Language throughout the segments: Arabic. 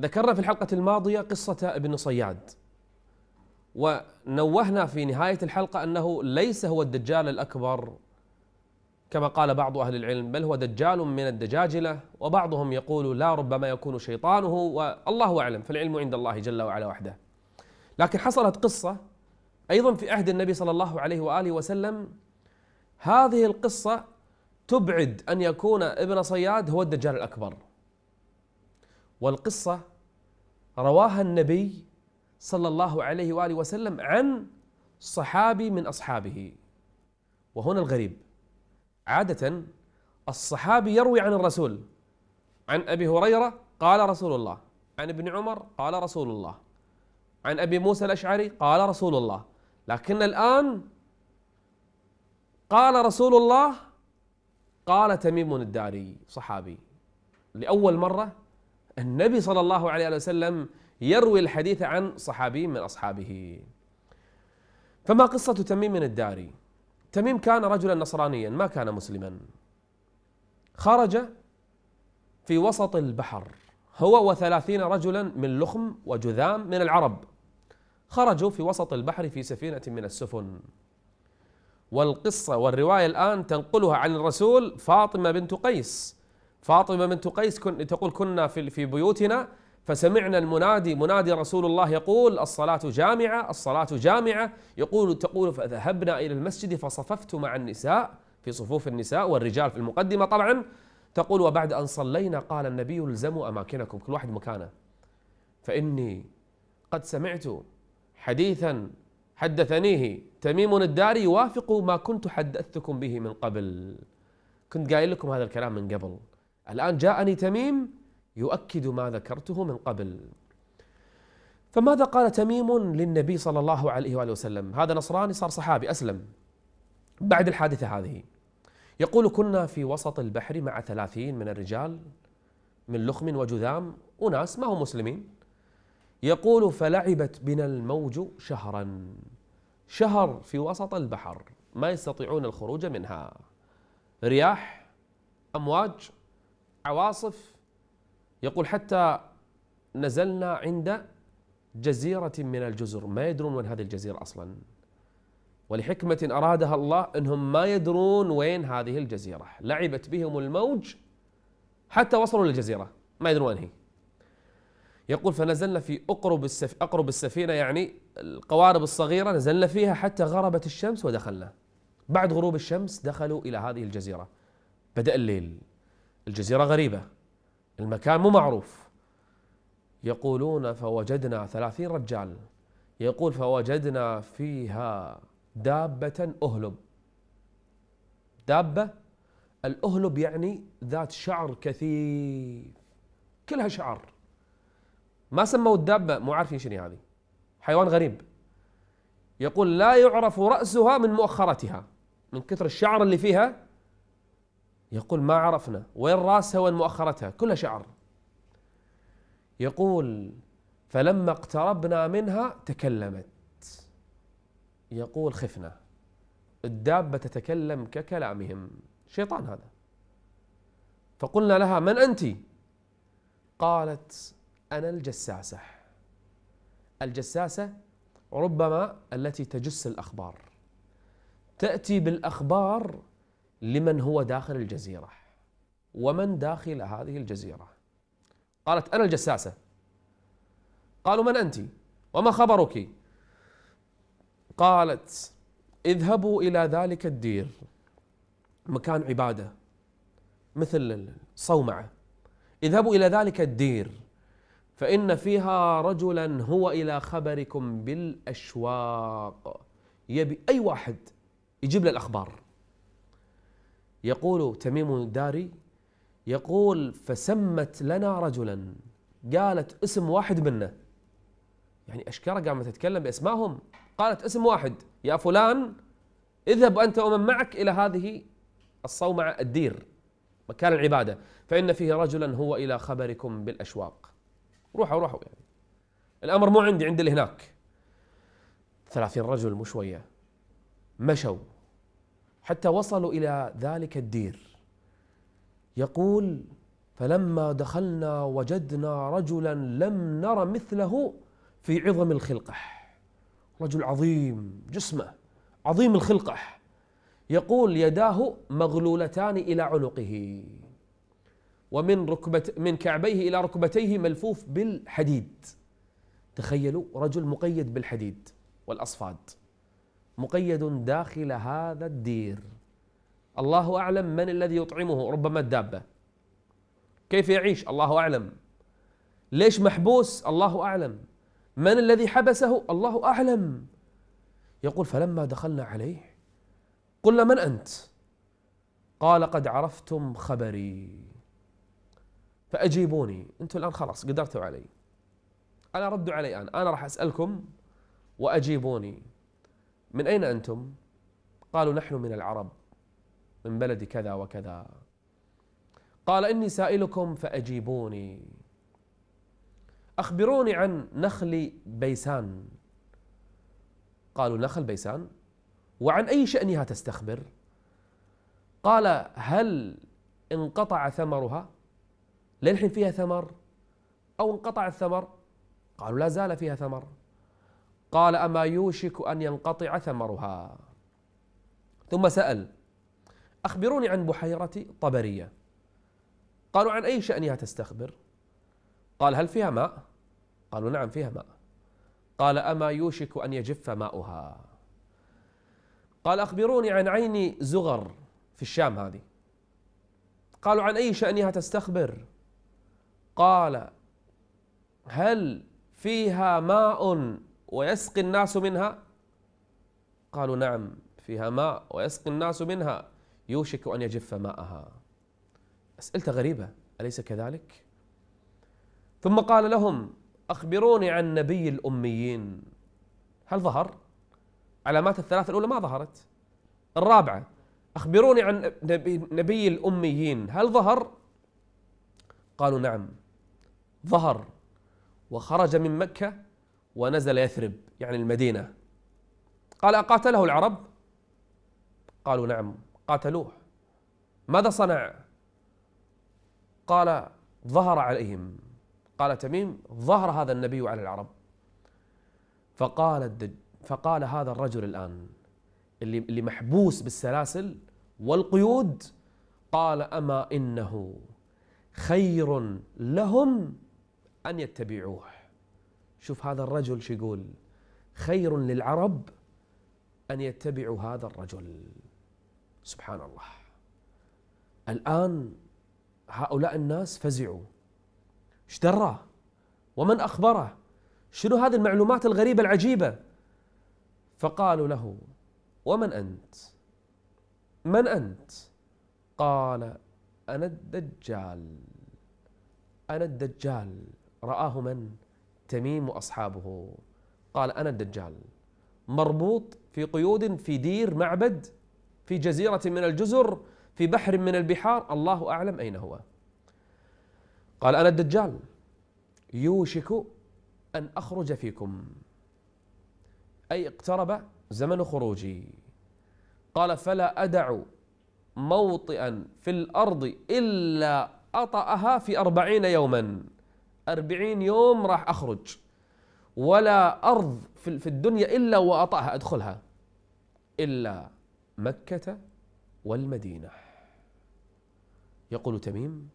ذكرنا في الحلقة الماضية قصة ابن صياد ونوهنا في نهاية الحلقة أنه ليس هو الدجال الأكبر كما قال بعض أهل العلم بل هو دجال من الدجاجلة وبعضهم يقول لا ربما يكون شيطانه والله أعلم فالعلم عند الله جل وعلا وحده لكن حصلت قصة أيضا في عهد النبي صلى الله عليه وآله وسلم هذه القصة تبعد أن يكون ابن صياد هو الدجال الأكبر والقصة رواها النبي صلى الله عليه وآله وسلم عن صحابي من أصحابه وهنا الغريب عادة الصحابي يروي عن الرسول عن أبي هريرة قال رسول الله عن ابن عمر قال رسول الله عن أبي موسى الأشعري قال رسول الله لكن الآن قال رسول الله قال تميم الداري صحابي لأول مرة النبي صلى الله عليه وسلم يروي الحديث عن صحابي من أصحابه فما قصة تميم من الداري تميم كان رجلا نصرانيا ما كان مسلما خرج في وسط البحر هو وثلاثين رجلا من لخم وجذام من العرب خرجوا في وسط البحر في سفينة من السفن والقصة والرواية الآن تنقلها عن الرسول فاطمة بنت قيس فاطمة بنت قيس كن تقول كنا في في بيوتنا فسمعنا المنادي منادي رسول الله يقول الصلاة جامعة الصلاة جامعة يقول تقول فذهبنا إلى المسجد فصففت مع النساء في صفوف النساء والرجال في المقدمة طبعا تقول وبعد أن صلينا قال النبي الزموا أماكنكم كل واحد مكانه فإني قد سمعت حديثا حدثنيه تميم الداري يوافق ما كنت حدثتكم به من قبل كنت قايل لكم هذا الكلام من قبل الآن جاءني تميم يؤكد ما ذكرته من قبل فماذا قال تميم للنبي صلى الله عليه وآله وسلم هذا نصراني صار صحابي أسلم بعد الحادثة هذه يقول كنا في وسط البحر مع ثلاثين من الرجال من لخم وجذام أناس ما هم مسلمين يقول فلعبت بنا الموج شهرا شهر في وسط البحر ما يستطيعون الخروج منها رياح أمواج عواصف يقول حتى نزلنا عند جزيرة من الجزر ما يدرون وين هذه الجزيرة أصلا ولحكمة أرادها الله أنهم ما يدرون وين هذه الجزيرة لعبت بهم الموج حتى وصلوا للجزيرة ما يدرون وين هي يقول فنزلنا في أقرب, السف... أقرب السفينة يعني القوارب الصغيرة نزلنا فيها حتى غربت الشمس ودخلنا بعد غروب الشمس دخلوا إلى هذه الجزيرة بدأ الليل الجزيرة غريبة المكان مو معروف يقولون فوجدنا ثلاثين رجال يقول فوجدنا فيها دابة أهلب دابة الأهلب يعني ذات شعر كثيف كلها شعر ما سموا الدابة مو عارفين شنو هذه حيوان غريب يقول لا يعرف رأسها من مؤخرتها من كثر الشعر اللي فيها يقول ما عرفنا وين راسها وين مؤخرتها كلها شعر يقول فلما اقتربنا منها تكلمت يقول خفنا الدابة تتكلم ككلامهم شيطان هذا فقلنا لها من أنت قالت أنا الجساسة الجساسة ربما التي تجس الأخبار تأتي بالأخبار لمن هو داخل الجزيرة ومن داخل هذه الجزيرة قالت أنا الجساسة قالوا من أنت وما خبرك قالت اذهبوا إلى ذلك الدير مكان عبادة مثل الصومعة اذهبوا إلى ذلك الدير فإن فيها رجلا هو إلى خبركم بالأشواق يبي أي واحد يجيب له الأخبار يقول تميم الداري يقول فسمت لنا رجلا قالت اسم واحد منا يعني أشكرة قامت تتكلم بأسمائهم قالت اسم واحد يا فلان اذهب أنت ومن معك إلى هذه الصومعة الدير مكان العبادة فإن فيه رجلا هو إلى خبركم بالأشواق روحوا روحوا يعني الأمر مو عندي عند اللي هناك ثلاثين رجل مو شوية مشوا حتى وصلوا الى ذلك الدير يقول فلما دخلنا وجدنا رجلا لم نر مثله في عظم الخلقه رجل عظيم جسمه عظيم الخلقه يقول يداه مغلولتان الى عنقه ومن ركبت من كعبيه الى ركبتيه ملفوف بالحديد تخيلوا رجل مقيد بالحديد والاصفاد مقيد داخل هذا الدير الله أعلم من الذي يطعمه ربما الدابة كيف يعيش الله أعلم ليش محبوس الله أعلم من الذي حبسه الله أعلم يقول فلما دخلنا عليه قلنا من أنت قال قد عرفتم خبري فأجيبوني أنتم الآن خلاص قدرتوا علي أنا ردوا علي الآن أنا راح أسألكم وأجيبوني من أين أنتم؟ قالوا نحن من العرب من بلد كذا وكذا قال إني سائلكم فأجيبوني أخبروني عن نخل بيسان قالوا نخل بيسان وعن أي شأنها تستخبر قال هل انقطع ثمرها للحين فيها ثمر أو انقطع الثمر قالوا لا زال فيها ثمر قال اما يوشك ان ينقطع ثمرها ثم سال اخبروني عن بحيره طبريه قالوا عن اي شانها تستخبر قال هل فيها ماء قالوا نعم فيها ماء قال اما يوشك ان يجف ماؤها قال اخبروني عن عين زغر في الشام هذه قالوا عن اي شانها تستخبر قال هل فيها ماء ويسقي الناس منها قالوا نعم فيها ماء ويسقي الناس منها يوشك أن يجف ماءها أسئلته غريبة أليس كذلك؟ ثم قال لهم أخبروني عن نبي الأميين هل ظهر؟ علامات الثلاثة الأولى ما ظهرت الرابعة أخبروني عن نبي, نبي الأميين هل ظهر؟ قالوا نعم ظهر وخرج من مكة ونزل يثرب يعني المدينة قال أقاتله العرب قالوا نعم قاتلوه ماذا صنع قال ظهر عليهم قال تميم ظهر هذا النبي على العرب فقال فقال هذا الرجل الآن اللي, اللي محبوس بالسلاسل والقيود قال أما إنه خير لهم أن يتبعوه شوف هذا الرجل شو يقول خير للعرب أن يتبعوا هذا الرجل سبحان الله الآن هؤلاء الناس فزعوا ايش دراه ومن أخبره شنو هذه المعلومات الغريبة العجيبة فقالوا له ومن أنت من أنت قال أنا الدجال أنا الدجال رآه من تميم واصحابه قال انا الدجال مربوط في قيود في دير معبد في جزيره من الجزر في بحر من البحار الله اعلم اين هو قال انا الدجال يوشك ان اخرج فيكم اي اقترب زمن خروجي قال فلا ادع موطئا في الارض الا اطاها في اربعين يوما 40 يوم راح أخرج ولا أرض في الدنيا إلا وأطأها أدخلها إلا مكة والمدينة يقول تميم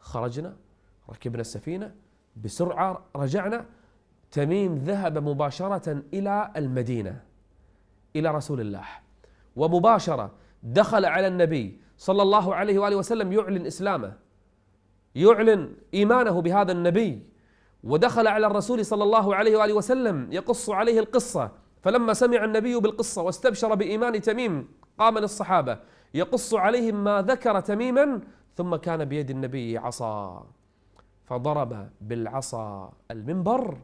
خرجنا ركبنا السفينة بسرعة رجعنا تميم ذهب مباشرة إلى المدينة إلى رسول الله ومباشرة دخل على النبي صلى الله عليه وآله وسلم يعلن إسلامه يعلن إيمانه بهذا النبي ودخل على الرسول صلى الله عليه وآله وسلم يقص عليه القصة فلما سمع النبي بالقصة واستبشر بإيمان تميم قام للصحابة يقص عليهم ما ذكر تميما ثم كان بيد النبي عصا فضرب بالعصا المنبر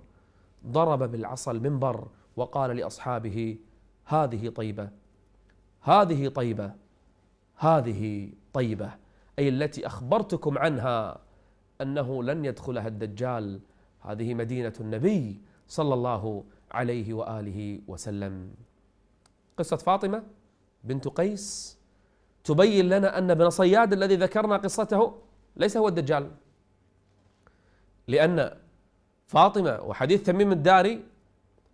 ضرب بالعصا المنبر وقال لأصحابه هذه طيبة هذه طيبة هذه طيبة أي التي أخبرتكم عنها أنه لن يدخلها الدجال هذه مدينة النبي صلى الله عليه وآله وسلم قصة فاطمة بنت قيس تبين لنا أن ابن صياد الذي ذكرنا قصته ليس هو الدجال لأن فاطمة وحديث تميم الداري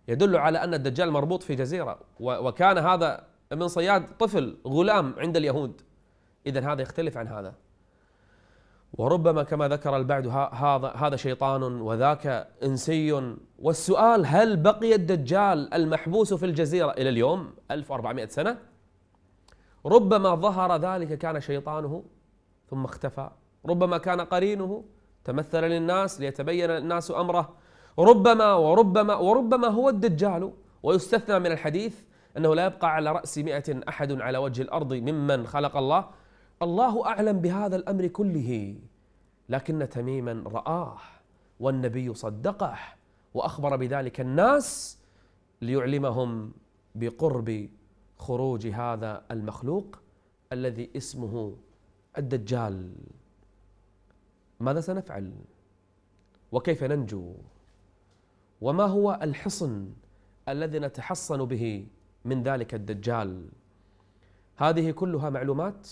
يدل على أن الدجال مربوط في جزيرة وكان هذا ابن صياد طفل غلام عند اليهود إذا هذا يختلف عن هذا وربما كما ذكر البعد هذا هذا شيطان وذاك انسي والسؤال هل بقي الدجال المحبوس في الجزيره الى اليوم 1400 سنه ربما ظهر ذلك كان شيطانه ثم اختفى ربما كان قرينه تمثل للناس ليتبين الناس امره ربما وربما وربما هو الدجال ويستثنى من الحديث انه لا يبقى على راس مئة احد على وجه الارض ممن خلق الله الله أعلم بهذا الأمر كله لكن تميما رآه والنبي صدقه وأخبر بذلك الناس ليعلمهم بقرب خروج هذا المخلوق الذي اسمه الدجال ماذا سنفعل وكيف ننجو وما هو الحصن الذي نتحصن به من ذلك الدجال هذه كلها معلومات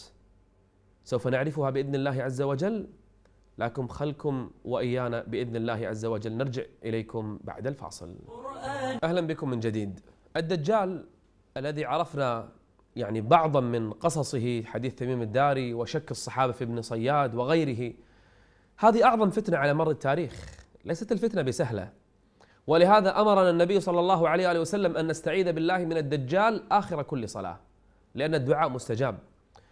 سوف نعرفها باذن الله عز وجل لكم خلكم وايانا باذن الله عز وجل نرجع اليكم بعد الفاصل. اهلا بكم من جديد. الدجال الذي عرفنا يعني بعضا من قصصه حديث تميم الداري وشك الصحابه في ابن صياد وغيره هذه اعظم فتنه على مر التاريخ، ليست الفتنه بسهله. ولهذا امرنا النبي صلى الله عليه واله وسلم ان نستعيذ بالله من الدجال اخر كل صلاه لان الدعاء مستجاب.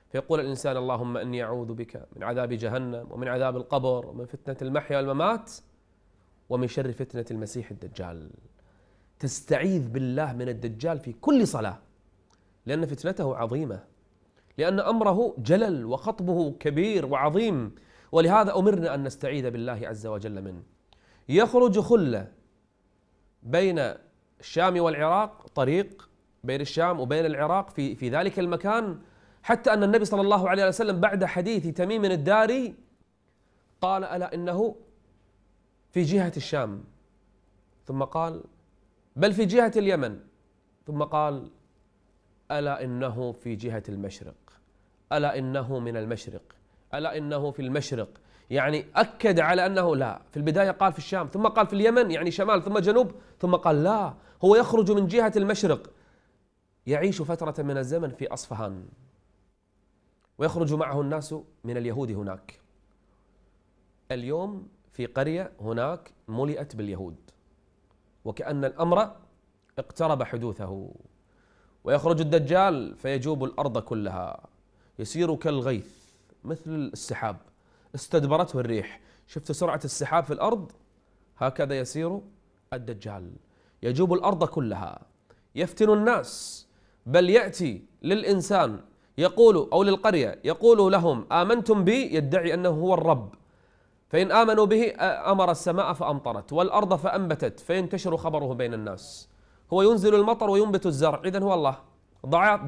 فيقول الإنسان اللهم أني أعوذ بك من عذاب جهنم ومن عذاب القبر ومن فتنة المحيا والممات ومن شر فتنة المسيح الدجال تستعيذ بالله من الدجال في كل صلاة لأن فتنته عظيمة لأن أمره جلل وخطبه كبير وعظيم ولهذا أمرنا أن نستعيذ بالله عز وجل منه يخرج خلة بين الشام والعراق طريق بين الشام وبين العراق في في ذلك المكان حتى أن النبي صلى الله عليه وسلم بعد حديث تميم الداري قال ألا إنه في جهة الشام ثم قال بل في جهة اليمن ثم قال ألا إنه في جهة المشرق ألا إنه من المشرق ألا إنه في المشرق يعني أكد على أنه لا في البداية قال في الشام ثم قال في اليمن يعني شمال ثم جنوب ثم قال لا هو يخرج من جهة المشرق يعيش فترة من الزمن في أصفهان ويخرج معه الناس من اليهود هناك اليوم في قرية هناك ملئت باليهود وكأن الأمر اقترب حدوثه ويخرج الدجال فيجوب الأرض كلها يسير كالغيث مثل السحاب استدبرته الريح شفت سرعة السحاب في الأرض هكذا يسير الدجال يجوب الأرض كلها يفتن الناس بل يأتي للإنسان يقول أو للقرية يقول لهم آمنتم بي يدعي أنه هو الرب فإن آمنوا به أمر السماء فأمطرت والأرض فأنبتت فينتشر خبره بين الناس هو ينزل المطر وينبت الزرع إذا هو الله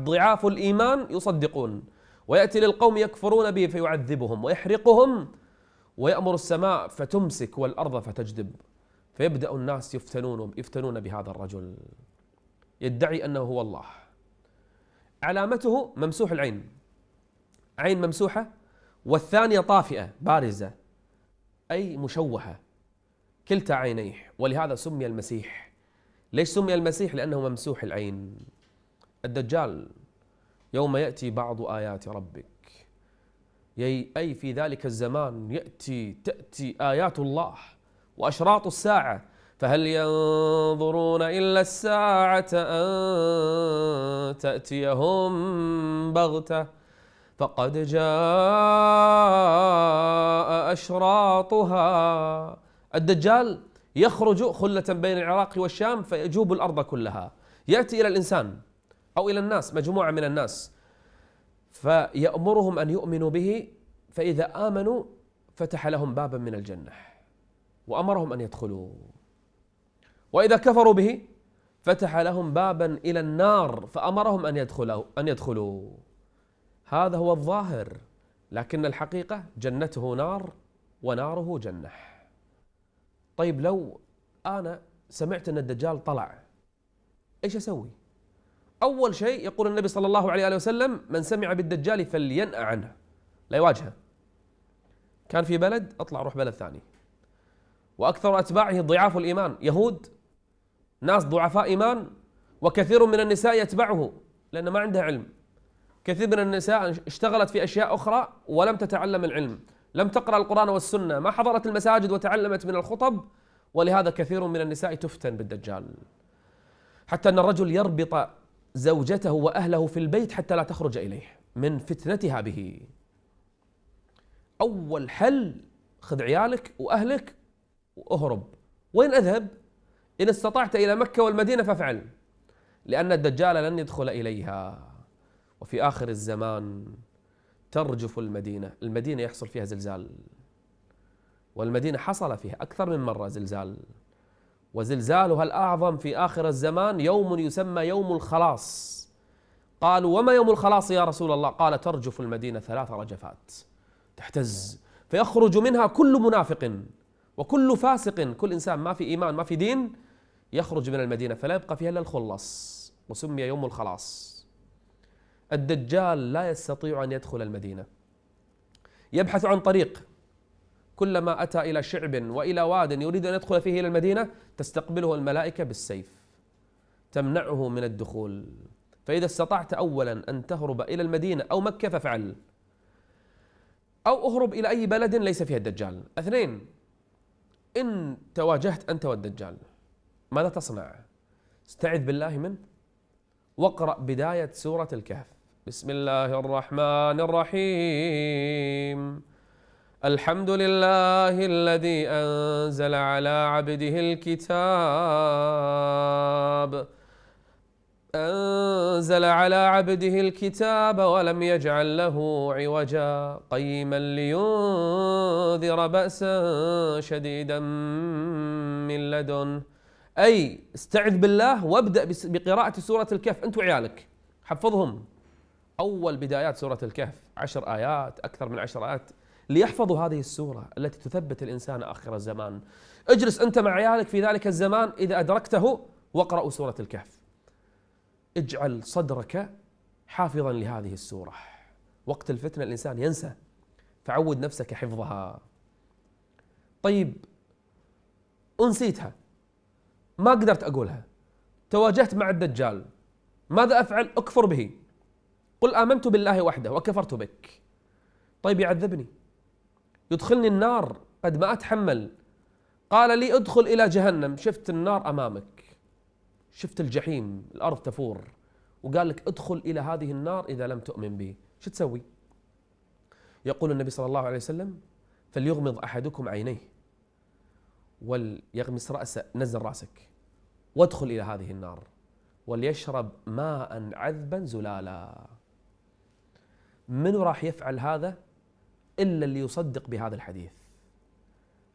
ضعاف الإيمان يصدقون ويأتي للقوم يكفرون به فيعذبهم ويحرقهم ويأمر السماء فتمسك والأرض فتجدب فيبدأ الناس يفتنون يفتنون بهذا الرجل يدعي أنه هو الله علامته ممسوح العين عين ممسوحة والثانية طافئة بارزة أي مشوهة كلتا عينيه ولهذا سمي المسيح ليش سمي المسيح لأنه ممسوح العين الدجال يوم يأتي بعض آيات ربك أي في ذلك الزمان يأتي تأتي آيات الله وأشراط الساعة فهل ينظرون إلا الساعة أن تأتيهم بغتة فقد جاء أشراطها الدجال يخرج خلة بين العراق والشام فيجوب الأرض كلها يأتي إلى الإنسان أو إلى الناس مجموعة من الناس فيأمرهم أن يؤمنوا به فإذا آمنوا فتح لهم بابا من الجنة وأمرهم أن يدخلوا وإذا كفروا به فتح لهم بابا إلى النار فأمرهم أن يدخلوا أن يدخلوا هذا هو الظاهر لكن الحقيقة جنته نار وناره جنة طيب لو أنا سمعت أن الدجال طلع إيش أسوي؟ أول شيء يقول النبي صلى الله عليه وسلم من سمع بالدجال فلينأ عنه لا يواجهه كان في بلد أطلع روح بلد ثاني وأكثر أتباعه ضعاف الإيمان يهود ناس ضعفاء إيمان وكثير من النساء يتبعه لأن ما عندها علم كثير من النساء اشتغلت في أشياء أخرى ولم تتعلم العلم لم تقرأ القرآن والسنة ما حضرت المساجد وتعلمت من الخطب ولهذا كثير من النساء تفتن بالدجال حتى أن الرجل يربط زوجته وأهله في البيت حتى لا تخرج إليه من فتنتها به أول حل خذ عيالك وأهلك وأهرب وين أذهب إن استطعت إلى مكة والمدينة فافعل لأن الدجال لن يدخل إليها وفي آخر الزمان ترجف المدينة المدينة يحصل فيها زلزال والمدينة حصل فيها أكثر من مرة زلزال وزلزالها الأعظم في آخر الزمان يوم يسمى يوم الخلاص قالوا وما يوم الخلاص يا رسول الله قال ترجف المدينة ثلاث رجفات تحتز فيخرج منها كل منافق وكل فاسق كل إنسان ما في إيمان ما في دين يخرج من المدينة فلا يبقى فيها إلا الخلص وسمي يوم الخلاص الدجال لا يستطيع أن يدخل المدينة يبحث عن طريق كلما أتى إلى شعب وإلى واد يريد أن يدخل فيه إلى المدينة تستقبله الملائكة بالسيف تمنعه من الدخول فإذا استطعت أولا أن تهرب إلى المدينة أو مكة فافعل أو أهرب إلى أي بلد ليس فيها الدجال اثنين إن تواجهت أنت والدجال ماذا تصنع استعذ بالله من واقرأ بداية سورة الكهف بسم الله الرحمن الرحيم الحمد لله الذي أنزل على عبده الكتاب أنزل على عبده الكتاب ولم يجعل له عوجا قيما لينذر بأسا شديدا من لدنه اي استعذ بالله وابدا بقراءه سوره الكهف انت وعيالك حفظهم اول بدايات سوره الكهف عشر ايات اكثر من عشر ايات ليحفظوا هذه السوره التي تثبت الانسان اخر الزمان اجلس انت مع عيالك في ذلك الزمان اذا ادركته واقرأوا سوره الكهف اجعل صدرك حافظا لهذه السوره وقت الفتنه الانسان ينسى فعود نفسك حفظها طيب انسيتها ما قدرت اقولها تواجهت مع الدجال ماذا افعل اكفر به قل امنت بالله وحده وكفرت بك طيب يعذبني يدخلني النار قد ما اتحمل قال لي ادخل الى جهنم شفت النار امامك شفت الجحيم الارض تفور وقال لك ادخل الى هذه النار اذا لم تؤمن بي شو تسوي يقول النبي صلى الله عليه وسلم فليغمض احدكم عينيه وليغمس راسه نزل راسك وادخل الى هذه النار وليشرب ماء عذبا زلالا من راح يفعل هذا الا اللي يصدق بهذا الحديث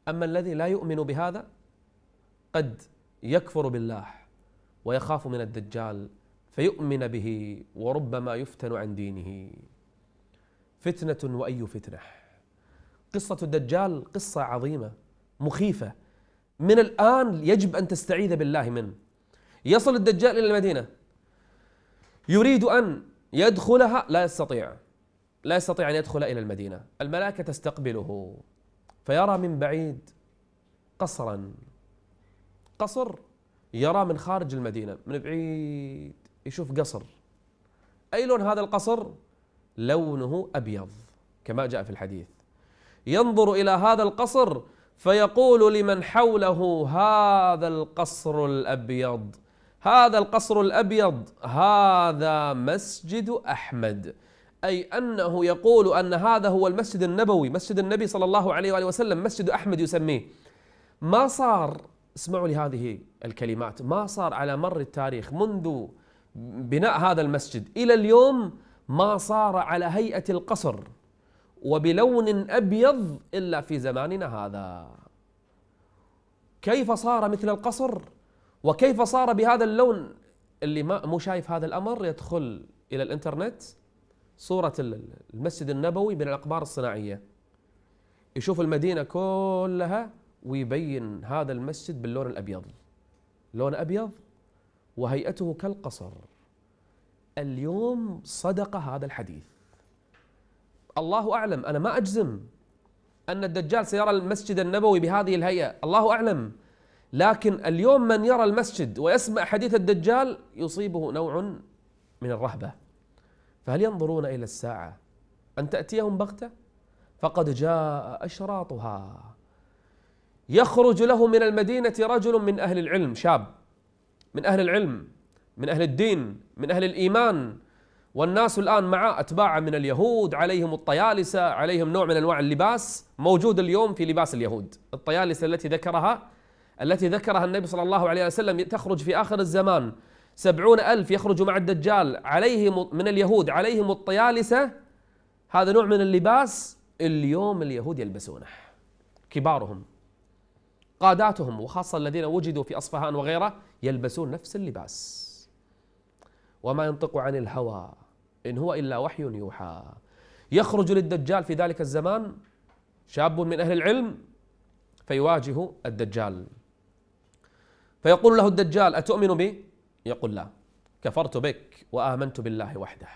اما الذي لا يؤمن بهذا قد يكفر بالله ويخاف من الدجال فيؤمن به وربما يفتن عن دينه فتنه واي فتنه قصه الدجال قصه عظيمه مخيفه من الآن يجب أن تستعيذ بالله منه يصل الدجال إلى المدينة يريد أن يدخلها لا يستطيع لا يستطيع أن يدخل إلى المدينة الملائكة تستقبله فيرى من بعيد قصرا قصر يرى من خارج المدينة من بعيد يشوف قصر أي لون هذا القصر لونه أبيض كما جاء في الحديث ينظر إلى هذا القصر فيقول لمن حوله هذا القصر الابيض هذا القصر الابيض هذا مسجد احمد اي انه يقول ان هذا هو المسجد النبوي مسجد النبي صلى الله عليه واله وسلم مسجد احمد يسميه ما صار اسمعوا لهذه الكلمات ما صار على مر التاريخ منذ بناء هذا المسجد الى اليوم ما صار على هيئه القصر وبلون أبيض إلا في زماننا هذا كيف صار مثل القصر وكيف صار بهذا اللون اللي ما مو شايف هذا الأمر يدخل إلى الإنترنت صورة المسجد النبوي من الأقبار الصناعية يشوف المدينة كلها ويبين هذا المسجد باللون الأبيض لون أبيض وهيئته كالقصر اليوم صدق هذا الحديث الله أعلم أنا ما أجزم أن الدجال سيرى المسجد النبوي بهذه الهيئة الله أعلم لكن اليوم من يرى المسجد ويسمع حديث الدجال يصيبه نوع من الرهبة فهل ينظرون إلى الساعة أن تأتيهم بغتة فقد جاء أشراطها يخرج له من المدينة رجل من أهل العلم شاب من أهل العلم من أهل الدين من أهل الإيمان والناس الآن مع أتباعه من اليهود عليهم الطيالسة عليهم نوع من أنواع اللباس موجود اليوم في لباس اليهود الطيالسة التي ذكرها التي ذكرها النبي صلى الله عليه وسلم تخرج في آخر الزمان سبعون ألف يخرج مع الدجال عليهم من اليهود عليهم الطيالسة هذا نوع من اللباس اليوم اليهود يلبسونه كبارهم قاداتهم وخاصة الذين وجدوا في أصفهان وغيره يلبسون نفس اللباس وما ينطق عن الهوى إن هو إلا وحي يوحى يخرج للدجال في ذلك الزمان شاب من أهل العلم فيواجه الدجال فيقول له الدجال أتؤمن بي؟ يقول لا كفرت بك وآمنت بالله وحده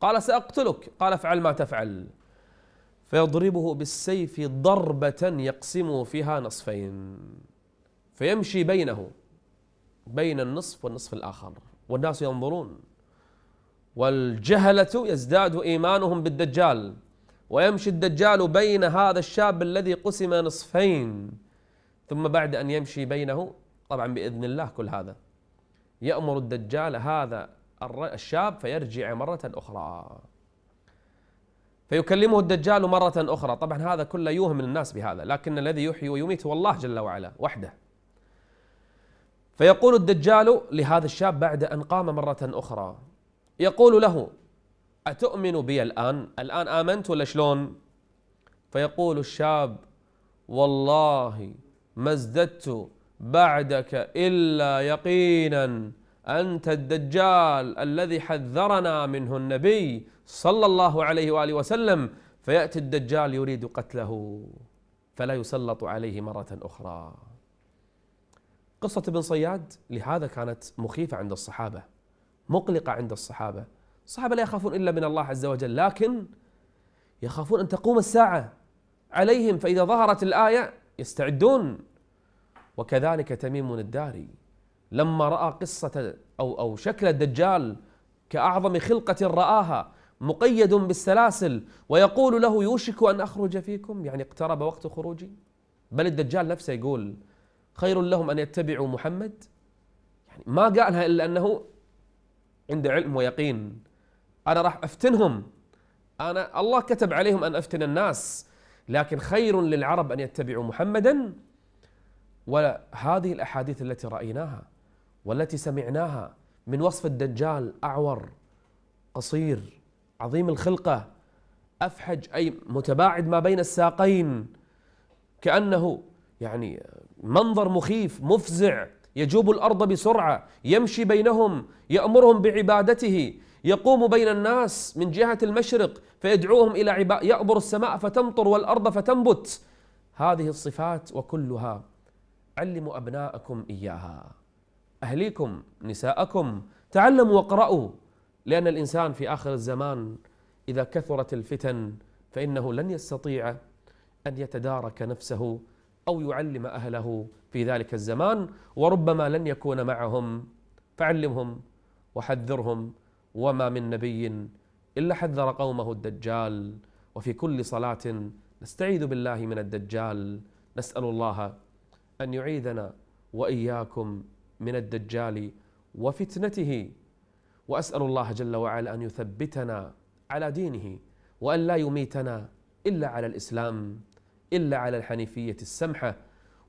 قال سأقتلك قال افعل ما تفعل فيضربه بالسيف ضربة يقسم فيها نصفين فيمشي بينه بين النصف والنصف الآخر والناس ينظرون والجهلة يزداد إيمانهم بالدجال ويمشي الدجال بين هذا الشاب الذي قسم نصفين ثم بعد أن يمشي بينه طبعا بإذن الله كل هذا يأمر الدجال هذا الشاب فيرجع مرة أخرى فيكلمه الدجال مرة أخرى طبعا هذا كله يوهم الناس بهذا لكن الذي يحيي ويميت هو الله جل وعلا وحده فيقول الدجال لهذا الشاب بعد أن قام مرة أخرى يقول له أتؤمن بي الآن الآن آمنت ولا شلون فيقول الشاب والله ما ازددت بعدك إلا يقينا أنت الدجال الذي حذرنا منه النبي صلى الله عليه وآله وسلم فيأتي الدجال يريد قتله فلا يسلط عليه مرة أخرى قصة ابن صياد لهذا كانت مخيفة عند الصحابة مقلقة عند الصحابة الصحابة لا يخافون إلا من الله عز وجل لكن يخافون أن تقوم الساعة عليهم فإذا ظهرت الآية يستعدون وكذلك تميم الداري لما رأى قصة أو أو شكل الدجال كأعظم خلقة رآها مقيد بالسلاسل ويقول له يوشك أن أخرج فيكم يعني اقترب وقت خروجي بل الدجال نفسه يقول خير لهم أن يتبعوا محمد يعني ما قالها إلا أنه عنده علم ويقين انا راح افتنهم انا الله كتب عليهم ان افتن الناس لكن خير للعرب ان يتبعوا محمدا وهذه الاحاديث التي رايناها والتي سمعناها من وصف الدجال اعور قصير عظيم الخلقه افحج اي متباعد ما بين الساقين كانه يعني منظر مخيف مفزع يجوب الارض بسرعه يمشي بينهم يامرهم بعبادته يقوم بين الناس من جهه المشرق فيدعوهم الى عبا يامر السماء فتمطر والارض فتنبت هذه الصفات وكلها علموا ابناءكم اياها اهليكم نساءكم تعلموا واقرأوا لأن الإنسان في آخر الزمان إذا كثرت الفتن فإنه لن يستطيع أن يتدارك نفسه أو يعلم أهله في ذلك الزمان وربما لن يكون معهم فعلمهم وحذرهم وما من نبي إلا حذر قومه الدجال وفي كل صلاة نستعيذ بالله من الدجال نسأل الله أن يعيذنا وإياكم من الدجال وفتنته وأسأل الله جل وعلا أن يثبتنا على دينه وأن لا يميتنا إلا على الإسلام إلا على الحنيفية السمحة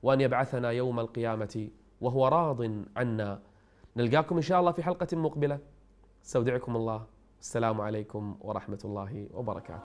وأن يبعثنا يوم القيامة وهو راض عنا نلقاكم إن شاء الله في حلقة مقبلة استودعكم الله السلام عليكم ورحمة الله وبركاته